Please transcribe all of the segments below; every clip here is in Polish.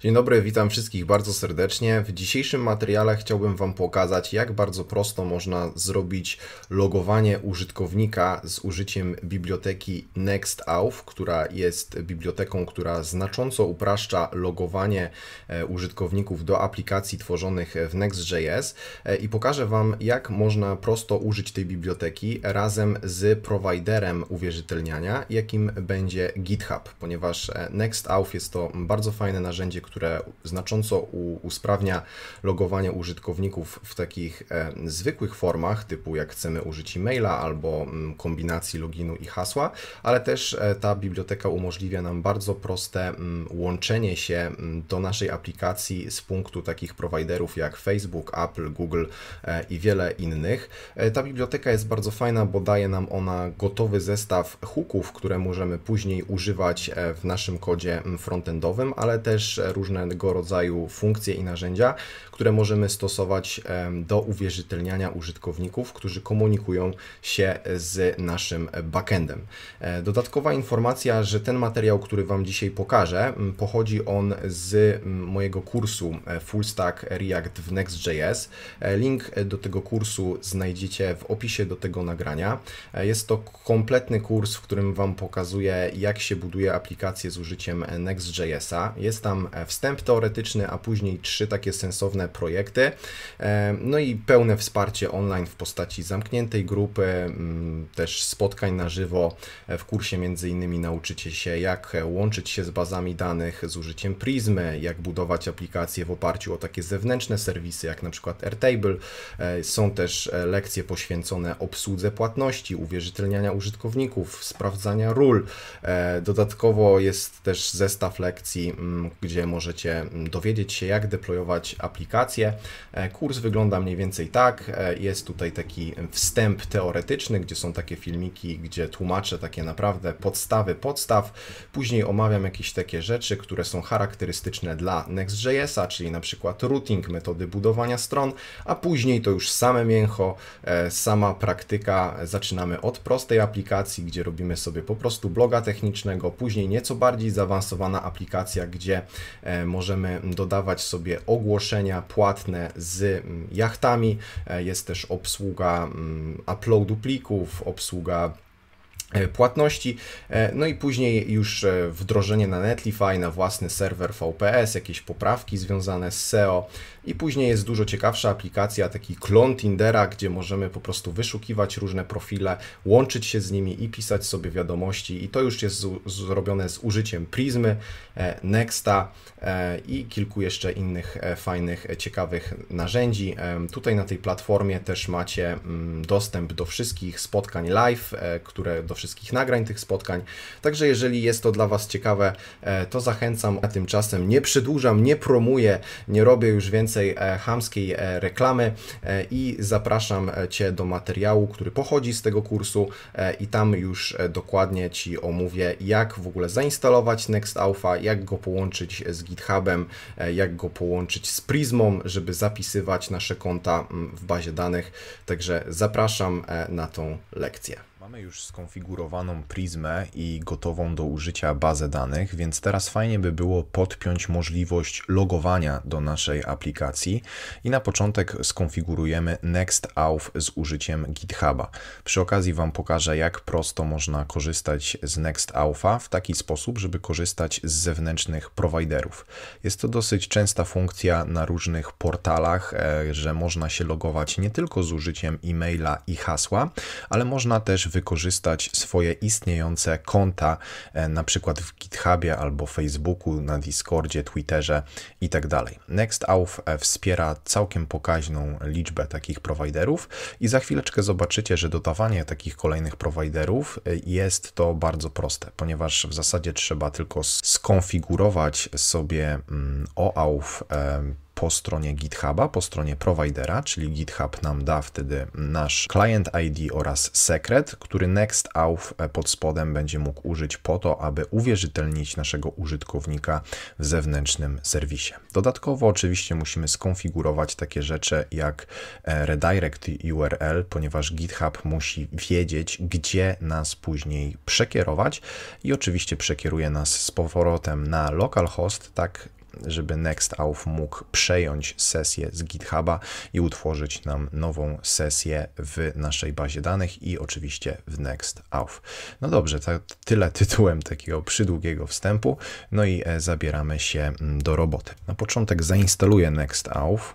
Dzień dobry, witam wszystkich bardzo serdecznie. W dzisiejszym materiale chciałbym Wam pokazać, jak bardzo prosto można zrobić logowanie użytkownika z użyciem biblioteki NextAuth, która jest biblioteką, która znacząco upraszcza logowanie e, użytkowników do aplikacji tworzonych w Next.js e, i pokażę Wam, jak można prosto użyć tej biblioteki razem z prowajderem uwierzytelniania, jakim będzie GitHub, ponieważ e, NextAuth jest to bardzo fajne narzędzie, które znacząco usprawnia logowanie użytkowników w takich e, zwykłych formach, typu jak chcemy użyć e-maila albo mm, kombinacji loginu i hasła, ale też e, ta biblioteka umożliwia nam bardzo proste mm, łączenie się mm, do naszej aplikacji z punktu takich prowajderów jak Facebook, Apple, Google e, i wiele innych. Ta biblioteka jest bardzo fajna, bo daje nam ona gotowy zestaw hooków, które możemy później używać w naszym kodzie frontendowym, ale też różnego rodzaju funkcje i narzędzia, które możemy stosować do uwierzytelniania użytkowników, którzy komunikują się z naszym backendem. E, dodatkowa informacja, że ten materiał, który Wam dzisiaj pokażę, pochodzi on z mojego kursu e, Full Stack React w Next.js. E, link do tego kursu znajdziecie w opisie do tego nagrania. Jest to kompletny kurs, w którym Wam pokazuję, jak się buduje aplikacje z użyciem Next.jsa. Jest tam wstęp teoretyczny, a później trzy takie sensowne projekty. E, no i pełne wsparcie online w postaci zamkniętej grupy, mm, też spotkań na żywo. E, w kursie między innymi nauczycie się jak e, łączyć się z bazami danych z użyciem Prismy, jak budować aplikacje w oparciu o takie zewnętrzne serwisy jak na przykład Airtable. Są też lekcje poświęcone obsłudze płatności, uwierzytelniania użytkowników, sprawdzania ról. Dodatkowo jest też zestaw lekcji, mm, gdzie możecie mm, dowiedzieć się, jak deployować aplikację. E, kurs wygląda mniej więcej tak. E, jest tutaj taki wstęp teoretyczny, gdzie są takie filmiki, gdzie tłumaczę takie naprawdę podstawy podstaw. Później omawiam jakieś takie rzeczy, które są charakterystyczne dla Next.js'a, czyli na przykład routing, metody budowania stron, a później to już same mięcho, e, sama praktyka. Zaczynamy od prostej aplikacji, gdzie robimy sobie po prostu bloga technicznego, później nieco bardziej zaawansowana aplikacja, gdzie E, możemy dodawać sobie ogłoszenia płatne z mm, jachtami. E, jest też obsługa mm, uploadu plików, obsługa E, płatności, e, no i później już e, wdrożenie na Netlify, na własny serwer VPS, jakieś poprawki związane z SEO i później jest dużo ciekawsza aplikacja, taki klon Tindera, gdzie możemy po prostu wyszukiwać różne profile, łączyć się z nimi i pisać sobie wiadomości i to już jest z- zrobione z użyciem Prismy, Nexta i kilku jeszcze innych fajnych, ciekawych narzędzi. Tutaj na tej platformie też macie mm, dostęp do wszystkich spotkań live, które do wszystkich nagrań tych spotkań. Także jeżeli jest to dla Was ciekawe, e, to zachęcam. A tymczasem nie przedłużam, nie promuję, nie robię już więcej e, hamskiej e, reklamy i zapraszam Cię do materiału, który pochodzi z tego kursu i tam już dokładnie Ci omówię, jak w ogóle zainstalować Next Alpha, jak go połączyć z GitHubem, jak go połączyć z Prismą, żeby zapisywać nasze konta mm, w bazie danych. Także zapraszam na tą lekcję. Mamy już skonfigurowaną pryzmę i gotową do użycia bazę danych, więc teraz fajnie by było podpiąć możliwość logowania do naszej aplikacji i na początek skonfigurujemy NextAuth z użyciem GitHuba. Przy okazji Wam pokażę, jak prosto można korzystać z NextAutha w taki sposób, żeby korzystać z zewnętrznych prowajderów. Jest to dosyć częsta funkcja na różnych portalach, e, że można się logować nie tylko z użyciem e-maila i hasła, ale można też wykorzystać swoje istniejące konta, e, na przykład w GitHubie albo Facebooku, na Discordzie, Twitterze itd. Tak NextAuth e, wspiera całkiem pokaźną liczbę takich prowajderów i za chwileczkę zobaczycie, że dodawanie takich kolejnych prowajderów e, jest to bardzo proste, ponieważ w zasadzie trzeba tylko skonfigurować sobie mm, OAuth po stronie GitHuba, po stronie providera, czyli GitHub nam da wtedy nasz client ID oraz sekret, który NextAuth pod spodem będzie mógł użyć po to, aby uwierzytelnić naszego użytkownika w zewnętrznym serwisie. Dodatkowo oczywiście musimy skonfigurować takie rzeczy jak e, redirect URL, ponieważ GitHub musi wiedzieć, gdzie nas później przekierować i oczywiście przekieruje nas z powrotem na localhost, tak żeby NextAuth mógł przejąć sesję z GitHuba i utworzyć nam nową sesję w naszej bazie danych i oczywiście w NextAuth. No dobrze, to tyle tytułem takiego przydługiego wstępu, no i e, zabieramy się mm, do roboty. Na początek zainstaluję NextAuth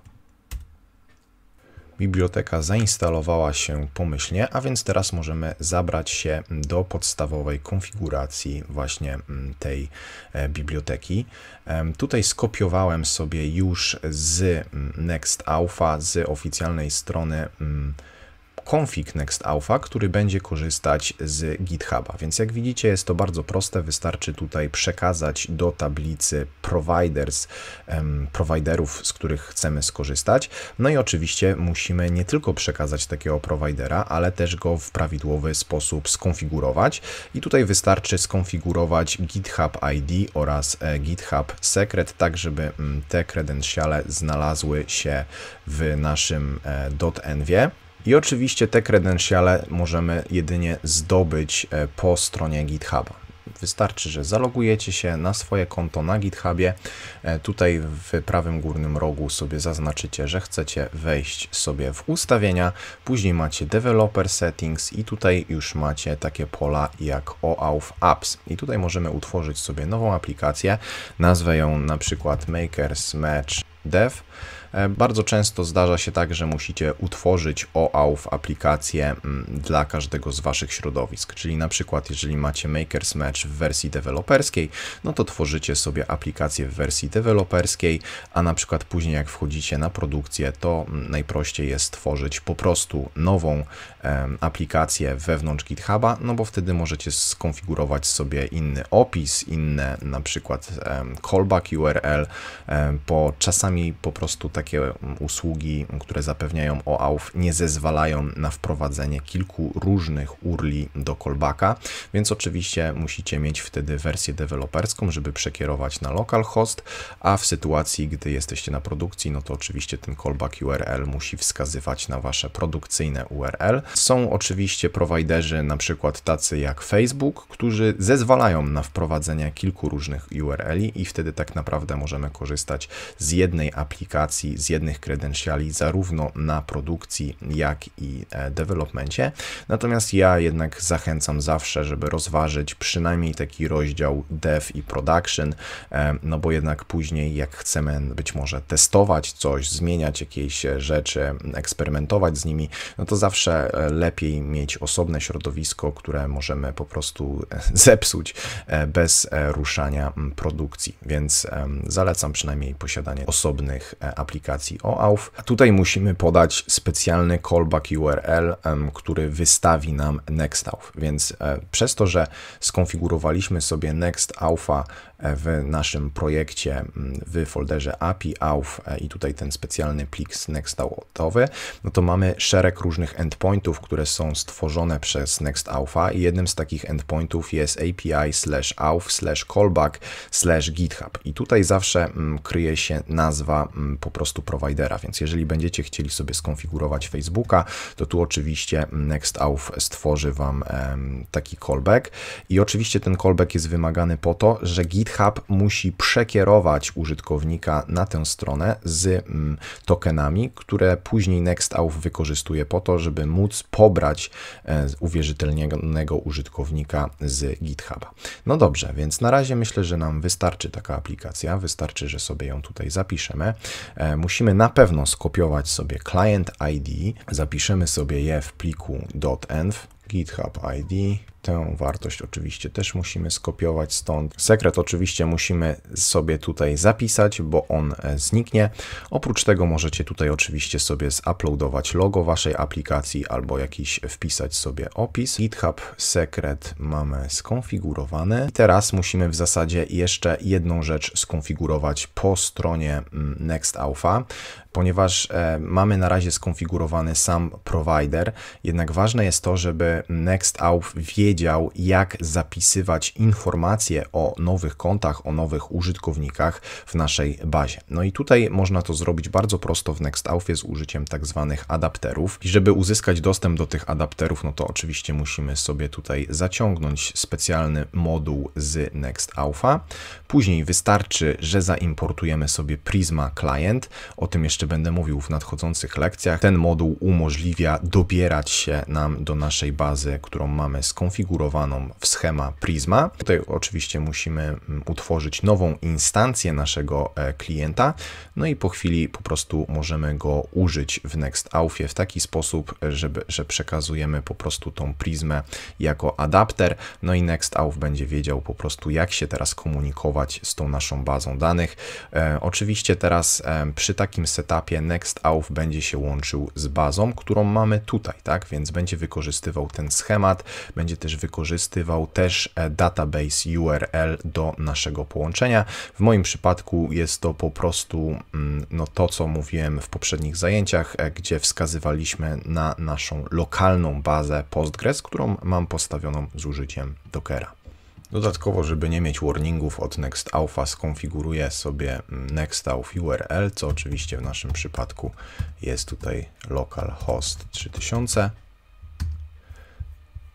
biblioteka zainstalowała się pomyślnie, a więc teraz możemy zabrać się do podstawowej konfiguracji właśnie mm, tej e, biblioteki. Tutaj skopiowałem sobie już z mm, Next Alpha, z oficjalnej strony mm, config Next Alpha, który będzie korzystać z GitHuba. Więc jak widzicie jest to bardzo proste, wystarczy tutaj przekazać do tablicy providers, providerów, z których chcemy skorzystać. No i oczywiście musimy nie tylko przekazać takiego providera, ale też go w prawidłowy sposób skonfigurować. I tutaj wystarczy skonfigurować GitHub ID oraz e, GitHub Secret, tak żeby mm, te kredensiale znalazły się w naszym e, .env. I oczywiście te kredensiale możemy jedynie zdobyć e, po stronie GitHuba. Wystarczy, że zalogujecie się na swoje konto na GitHubie. E, tutaj w prawym górnym rogu sobie zaznaczycie, że chcecie wejść sobie w ustawienia. Później macie Developer Settings i tutaj już macie takie pola jak OAuth Apps. I tutaj możemy utworzyć sobie nową aplikację. Nazwę ją na przykład Makers Match Dev E, bardzo często zdarza się tak, że musicie utworzyć OAuth aplikację mm, dla każdego z Waszych środowisk, czyli na przykład jeżeli macie Makers Match w wersji deweloperskiej, no to tworzycie sobie aplikację w wersji deweloperskiej, a na przykład później jak wchodzicie na produkcję, to mm, najprościej jest tworzyć po prostu nową aplikację wewnątrz GitHuba, no bo wtedy możecie skonfigurować sobie inny opis, inne na przykład callback URL, bo czasami po prostu tak takie mm, usługi, mm, które zapewniają OAuth, nie zezwalają na wprowadzenie kilku różnych urli do callbacka, więc oczywiście musicie mieć wtedy wersję deweloperską, żeby przekierować na localhost, a w sytuacji, gdy jesteście na produkcji, no to oczywiście ten callback URL musi wskazywać na wasze produkcyjne URL. Są oczywiście prowajderzy, na przykład tacy jak Facebook, którzy zezwalają na wprowadzenie kilku różnych URL i wtedy tak naprawdę możemy korzystać z jednej aplikacji z jednych kredencjali zarówno na produkcji, jak i e, developmencie. Natomiast ja jednak zachęcam zawsze, żeby rozważyć przynajmniej taki rozdział dev i production, e, no bo jednak później jak chcemy być może testować coś, zmieniać jakieś e, rzeczy, eksperymentować z nimi, no to zawsze lepiej mieć osobne środowisko, które możemy po prostu zepsuć bez ruszania produkcji, więc zalecam przynajmniej posiadanie osobnych aplikacji aplikacji OAuth. Tutaj musimy podać specjalny callback URL, który wystawi nam NextAuth, więc e, przez to, że skonfigurowaliśmy sobie NextAuth w naszym projekcie mm, w folderze API, AUF e, i tutaj ten specjalny plik nextautowy, no to mamy szereg różnych endpointów, które są stworzone przez nextaufa i jednym z takich endpointów jest API slash AUF slash callback slash GitHub i tutaj zawsze mm, kryje się nazwa mm, po prostu providera, więc jeżeli będziecie chcieli sobie skonfigurować Facebooka, to tu oczywiście nextauth stworzy Wam taki callback i oczywiście ten callback jest wymagany po to, że GitHub GitHub musi przekierować użytkownika na tę stronę z mm, tokenami, które później NextAuth wykorzystuje po to, żeby móc pobrać e, uwierzytelnionego użytkownika z GitHuba. No dobrze, więc na razie myślę, że nam wystarczy taka aplikacja, wystarczy, że sobie ją tutaj zapiszemy. E, musimy na pewno skopiować sobie client ID, zapiszemy sobie je w pliku .env, GitHub ID, Tę wartość oczywiście też musimy skopiować stąd. Sekret oczywiście musimy sobie tutaj zapisać, bo on e, zniknie. Oprócz tego możecie tutaj oczywiście sobie zuploadować logo waszej aplikacji albo jakiś wpisać sobie opis. GitHub sekret mamy skonfigurowany. I teraz musimy w zasadzie jeszcze jedną rzecz skonfigurować po stronie mm, Next Alpha, ponieważ e, mamy na razie skonfigurowany sam provider, jednak ważne jest to, żeby Next Alpha wiedział, wiedział, jak zapisywać informacje o nowych kontach, o nowych użytkownikach w naszej bazie. No i tutaj można to zrobić bardzo prosto w NextAuthie z użyciem tak zwanych adapterów. I żeby uzyskać dostęp do tych adapterów, no to oczywiście musimy sobie tutaj zaciągnąć specjalny moduł z NextAuth'a. Później wystarczy, że zaimportujemy sobie Prisma Client. O tym jeszcze będę mówił w nadchodzących lekcjach. Ten moduł umożliwia dobierać się nam do naszej bazy, którą mamy skonfigurowaną skonfigurowaną w schema Prisma. Tutaj oczywiście musimy mm, utworzyć nową instancję naszego e, klienta, no i po chwili po prostu możemy go użyć w NextAufie w taki sposób, żeby, że przekazujemy po prostu tą Prismę jako adapter, no i NextAuf będzie wiedział po prostu jak się teraz komunikować z tą naszą bazą danych. E, oczywiście teraz e, przy takim setupie NextAuf będzie się łączył z bazą, którą mamy tutaj, tak, więc będzie wykorzystywał ten schemat, będzie też wykorzystywał też e, database URL do naszego połączenia. W moim przypadku jest to po prostu mm, no, to, co mówiłem w poprzednich zajęciach, e, gdzie wskazywaliśmy na naszą lokalną bazę Postgres, którą mam postawioną z użyciem Dockera. Dodatkowo, żeby nie mieć warningów od Alpha, skonfiguruję sobie mm, Alpha URL, co oczywiście w naszym przypadku jest tutaj localhost 3000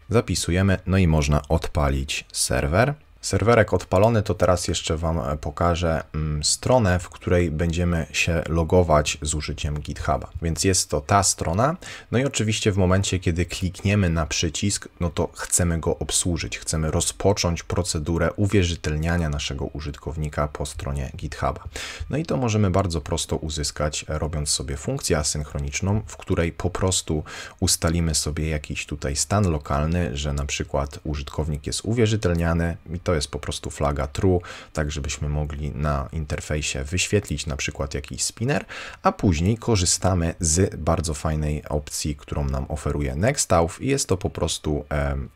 zapisujemy, no i można odpalić serwer serwerek odpalony, to teraz jeszcze Wam e, pokażę mm, stronę, w której będziemy się logować z użyciem GitHuba. Więc jest to ta strona. No i oczywiście w momencie, kiedy klikniemy na przycisk, no to chcemy go obsłużyć. Chcemy rozpocząć procedurę uwierzytelniania naszego użytkownika po stronie GitHuba. No i to możemy bardzo prosto uzyskać, e, robiąc sobie funkcję asynchroniczną, w której po prostu ustalimy sobie jakiś tutaj stan lokalny, że na przykład użytkownik jest uwierzytelniany i to jest po prostu flaga true, tak żebyśmy mogli na interfejsie wyświetlić na przykład jakiś spinner, a później korzystamy z bardzo fajnej opcji, którą nam oferuje Nextauth i jest to po prostu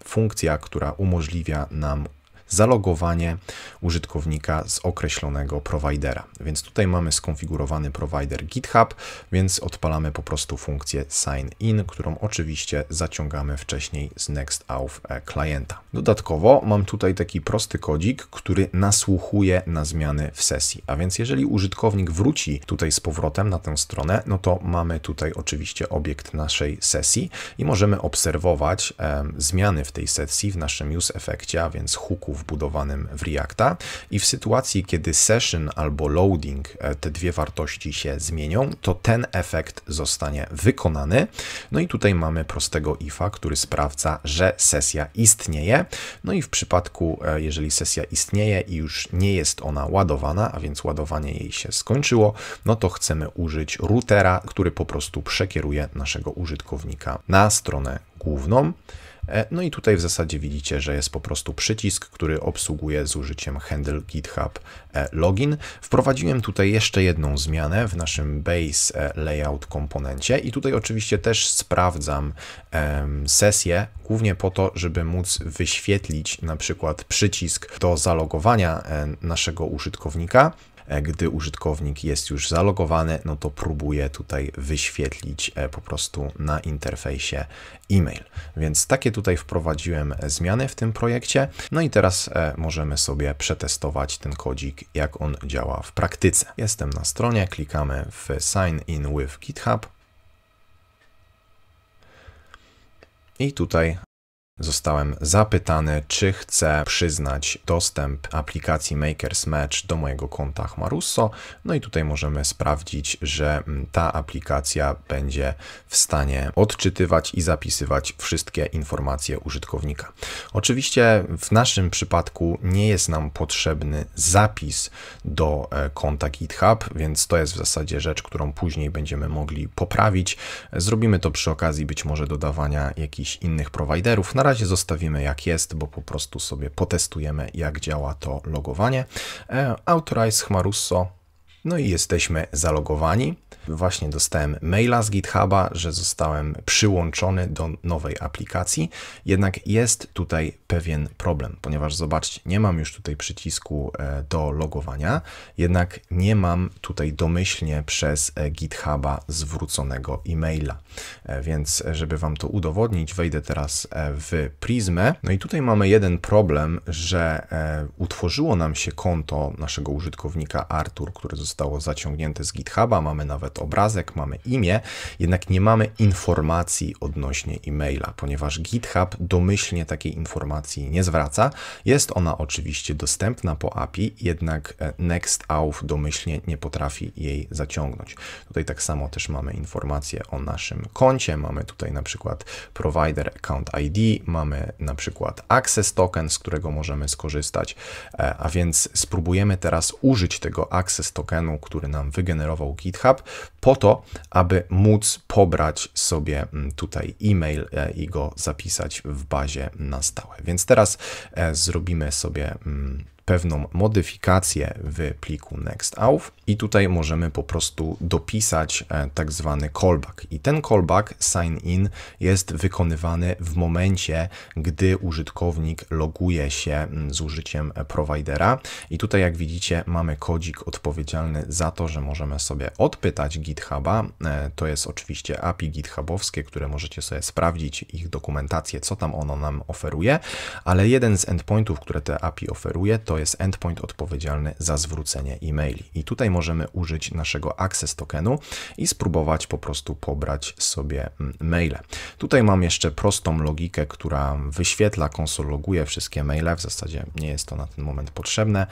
funkcja, która umożliwia nam zalogowanie użytkownika z określonego providera. Więc tutaj mamy skonfigurowany provider GitHub, więc odpalamy po prostu funkcję sign in, którą oczywiście zaciągamy wcześniej z Auth e, klienta. Dodatkowo mam tutaj taki prosty kodzik, który nasłuchuje na zmiany w sesji. A więc jeżeli użytkownik wróci tutaj z powrotem na tę stronę, no to mamy tutaj oczywiście obiekt naszej sesji i możemy obserwować e, zmiany w tej sesji w naszym use efekcie, a więc hooku wbudowanym w Reacta i w sytuacji, kiedy session albo loading, e, te dwie wartości się zmienią, to ten efekt zostanie wykonany. No i tutaj mamy prostego ifa, który sprawdza, że sesja istnieje. No i w przypadku, e, jeżeli sesja istnieje i już nie jest ona ładowana, a więc ładowanie jej się skończyło, no to chcemy użyć routera, który po prostu przekieruje naszego użytkownika na stronę główną. E, no i tutaj w zasadzie widzicie, że jest po prostu przycisk, który obsługuje z użyciem handle github e, login. Wprowadziłem tutaj jeszcze jedną zmianę w naszym base e, layout komponencie i tutaj oczywiście też sprawdzam sesję, głównie po to, żeby móc wyświetlić na przykład przycisk do zalogowania naszego użytkownika E, gdy użytkownik jest już zalogowany, no to próbuje tutaj wyświetlić e, po prostu na interfejsie e-mail. Więc takie tutaj wprowadziłem zmiany w tym projekcie. No i teraz e, możemy sobie przetestować ten kodzik, jak on działa w praktyce. Jestem na stronie, klikamy w Sign in with GitHub. I tutaj Zostałem zapytany, czy chcę przyznać dostęp aplikacji Makers Match do mojego konta Chmarusso. No i tutaj możemy sprawdzić, że mm, ta aplikacja będzie w stanie odczytywać i zapisywać wszystkie informacje użytkownika. Oczywiście w naszym przypadku nie jest nam potrzebny zapis do e, konta GitHub, więc to jest w zasadzie rzecz, którą później będziemy mogli poprawić. Zrobimy to przy okazji być może dodawania jakichś innych prowajderów. Na razie zostawimy jak jest, bo po prostu sobie potestujemy jak działa to logowanie. E, Autorize Chmarusso no i jesteśmy zalogowani. Właśnie dostałem maila z GitHuba, że zostałem przyłączony do nowej aplikacji. Jednak jest tutaj pewien problem, ponieważ zobaczcie, nie mam już tutaj przycisku e, do logowania, jednak nie mam tutaj domyślnie przez e, GitHuba zwróconego e-maila. E, więc żeby wam to udowodnić, wejdę teraz w Prismę. No i tutaj mamy jeden problem, że utworzyło nam się konto naszego użytkownika Artur, który został zostało zaciągnięte z GitHuba, mamy nawet obrazek, mamy imię, jednak nie mamy informacji odnośnie e-maila, ponieważ GitHub domyślnie takiej informacji nie zwraca. Jest ona oczywiście dostępna po API, jednak e, NextAuth domyślnie nie potrafi jej zaciągnąć. Tutaj tak samo też mamy informacje o naszym koncie, mamy tutaj na przykład provider account ID, mamy na przykład access token, z którego możemy skorzystać, e, a więc spróbujemy teraz użyć tego access tokena który nam wygenerował GitHub, po to, aby móc pobrać sobie mm, tutaj e-mail e, i go zapisać w bazie na stałe. Więc teraz e, zrobimy sobie mm, pewną modyfikację w pliku nextAuth i tutaj możemy po prostu dopisać e, tak zwany callback. I ten callback sign-in jest wykonywany w momencie, gdy użytkownik loguje się mm, z użyciem e, providera. I tutaj jak widzicie mamy kodzik odpowiedzialny za to, że możemy sobie odpytać GitHuba. E, to jest oczywiście API githubowskie, które możecie sobie sprawdzić, ich dokumentację, co tam ono nam oferuje, ale jeden z endpointów, które te API oferuje, to jest endpoint odpowiedzialny za zwrócenie e-maili. I tutaj możemy użyć naszego access tokenu i spróbować po prostu pobrać sobie mm, maile. Tutaj mam jeszcze prostą logikę, która wyświetla, konsologuje wszystkie maile, w zasadzie nie jest to na ten moment potrzebne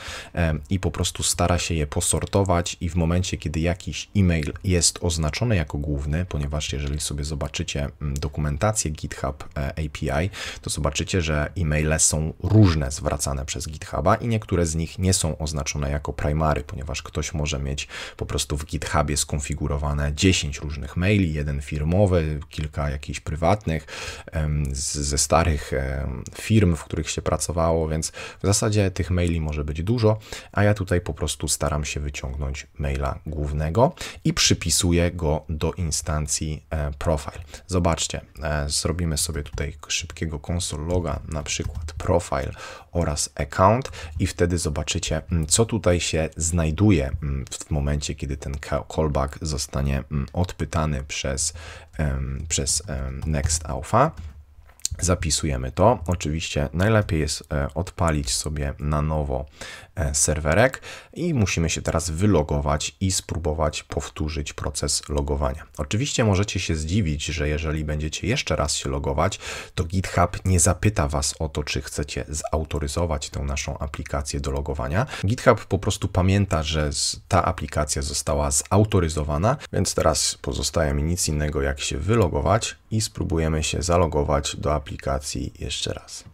i po prostu stara się je posortować i w momencie, kiedy jakiś e-mail jest oznaczony jako główny, ponieważ jeżeli sobie zobaczycie mm, dokumentację GitHub e, API, to zobaczycie, że e-maile są różne zwracane przez GitHuba i nie niektóre z nich nie są oznaczone jako primary, ponieważ ktoś może mieć po prostu w GitHubie skonfigurowane 10 różnych maili, jeden firmowy, kilka jakichś prywatnych, ze starych firm, w których się pracowało, więc w zasadzie tych maili może być dużo, a ja tutaj po prostu staram się wyciągnąć maila głównego i przypisuję go do instancji e, profile. Zobaczcie, e, zrobimy sobie tutaj szybkiego console loga, na przykład profile oraz account i wtedy zobaczycie, mm, co tutaj się znajduje mm, w momencie, kiedy ten callback zostanie mm, odpytany przez, przez Next Alpha. Zapisujemy to. Oczywiście najlepiej jest e, odpalić sobie na nowo E, serwerek i musimy się teraz wylogować i spróbować powtórzyć proces logowania. Oczywiście możecie się zdziwić, że jeżeli będziecie jeszcze raz się logować, to GitHub nie zapyta Was o to, czy chcecie zautoryzować tę naszą aplikację do logowania. GitHub po prostu pamięta, że ta aplikacja została zautoryzowana, więc teraz pozostaje mi nic innego jak się wylogować i spróbujemy się zalogować do aplikacji jeszcze raz.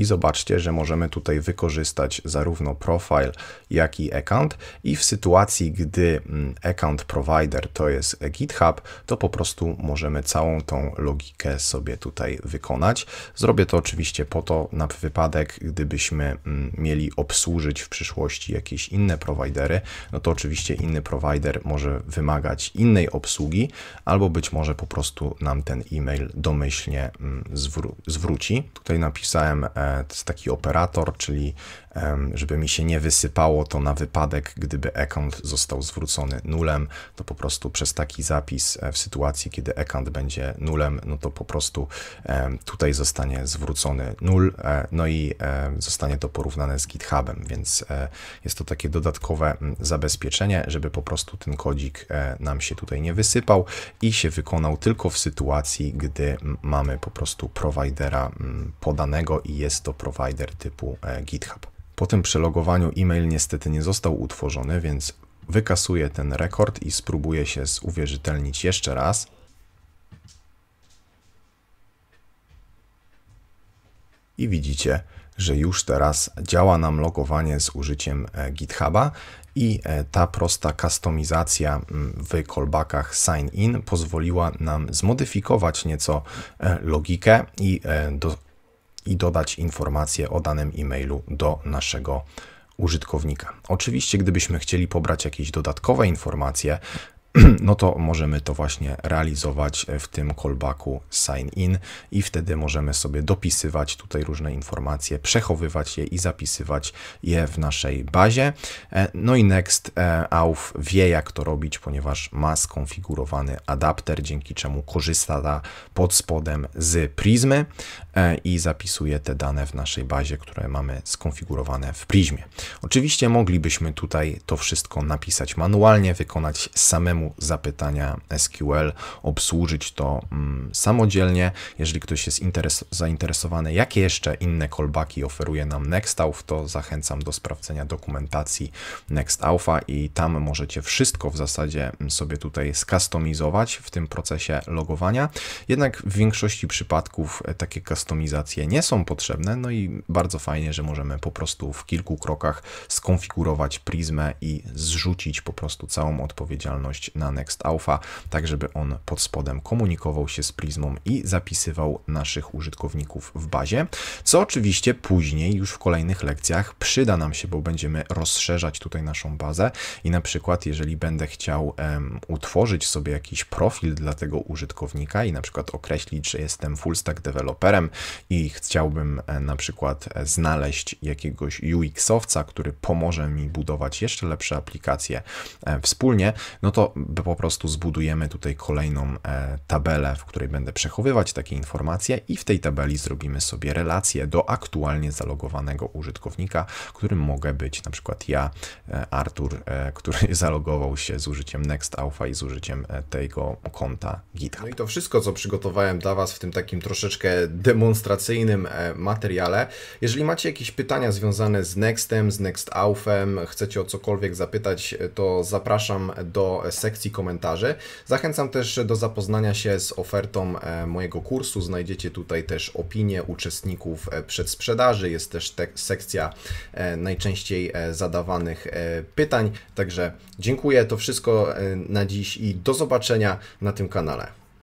i zobaczcie, że możemy tutaj wykorzystać zarówno profile, jak i account i w sytuacji, gdy mm, account provider to jest GitHub, to po prostu możemy całą tą logikę sobie tutaj wykonać. Zrobię to oczywiście po to na wypadek, gdybyśmy mm, mieli obsłużyć w przyszłości jakieś inne providery, no to oczywiście inny provider może wymagać innej obsługi, albo być może po prostu nam ten e-mail domyślnie mm, zwró zwróci. Tutaj napisałem e, to jest taki operator, czyli żeby mi się nie wysypało to na wypadek, gdyby account został zwrócony nulem, to po prostu przez taki zapis e, w sytuacji, kiedy account będzie nulem, no to po prostu tutaj zostanie zwrócony nul, e, no i e, zostanie to porównane z GitHubem, więc jest to takie dodatkowe zabezpieczenie, żeby po prostu ten kodzik nam się tutaj nie wysypał i się wykonał tylko w sytuacji, gdy mamy po prostu providera podanego i jest to provider typu GitHub. Po tym przelogowaniu e-mail niestety nie został utworzony, więc wykasuję ten rekord i spróbuję się uwierzytelnić jeszcze raz. I widzicie, że już teraz działa nam logowanie z użyciem e, GitHuba i e, ta prosta kustomizacja w callbackach sign in pozwoliła nam zmodyfikować nieco e, logikę i do i dodać informacje o danym e-mailu do naszego użytkownika. Oczywiście, gdybyśmy chcieli pobrać jakieś dodatkowe informacje, no to możemy to właśnie realizować e, w tym callbacku sign in i wtedy możemy sobie dopisywać tutaj różne informacje, przechowywać je i zapisywać je w naszej bazie. E, no i Next e, auf wie jak to robić, ponieważ ma skonfigurowany adapter, dzięki czemu korzysta pod spodem z Prizmy i zapisuje te dane w naszej bazie, które mamy skonfigurowane w Prizmie. Oczywiście moglibyśmy tutaj to wszystko napisać manualnie, wykonać samemu systemu zapytania SQL, obsłużyć to mm, samodzielnie. Jeżeli ktoś jest zainteresowany, jakie jeszcze inne callbacki oferuje nam NextAuth, to zachęcam do sprawdzenia dokumentacji NextAuth'a i tam możecie wszystko w zasadzie mm, sobie tutaj skustomizować w tym procesie logowania. Jednak w większości przypadków e, takie customizacje nie są potrzebne, no i bardzo fajnie, że możemy po prostu w kilku krokach skonfigurować prizmę i zrzucić po prostu całą odpowiedzialność na Next Alpha, tak żeby on pod spodem komunikował się z Prismą i zapisywał naszych użytkowników w bazie, co oczywiście później już w kolejnych lekcjach przyda nam się, bo będziemy rozszerzać tutaj naszą bazę i na przykład jeżeli będę chciał um, utworzyć sobie jakiś profil dla tego użytkownika i na przykład określić, że jestem full stack deweloperem i chciałbym e, na przykład e, znaleźć jakiegoś UX-owca, który pomoże mi budować jeszcze lepsze aplikacje e, wspólnie, no to po prostu zbudujemy tutaj kolejną e, tabelę, w której będę przechowywać takie informacje i w tej tabeli zrobimy sobie relację do aktualnie zalogowanego użytkownika, którym mogę być na przykład ja, e, Artur, e, który zalogował się z użyciem Next Alpha i z użyciem tego konta GitHub. No i to wszystko, co przygotowałem dla Was w tym takim troszeczkę demonstracyjnym materiale. Jeżeli macie jakieś pytania związane z Nextem, z Next Alphem, chcecie o cokolwiek zapytać, to zapraszam do sekcji sekcji komentarzy. Zachęcam też do zapoznania się z ofertą e, mojego kursu. Znajdziecie tutaj też opinie uczestników e, przedsprzedaży. Jest też te sekcja e, najczęściej zadawanych pytań. Także dziękuję. To wszystko na dziś i do zobaczenia na tym kanale.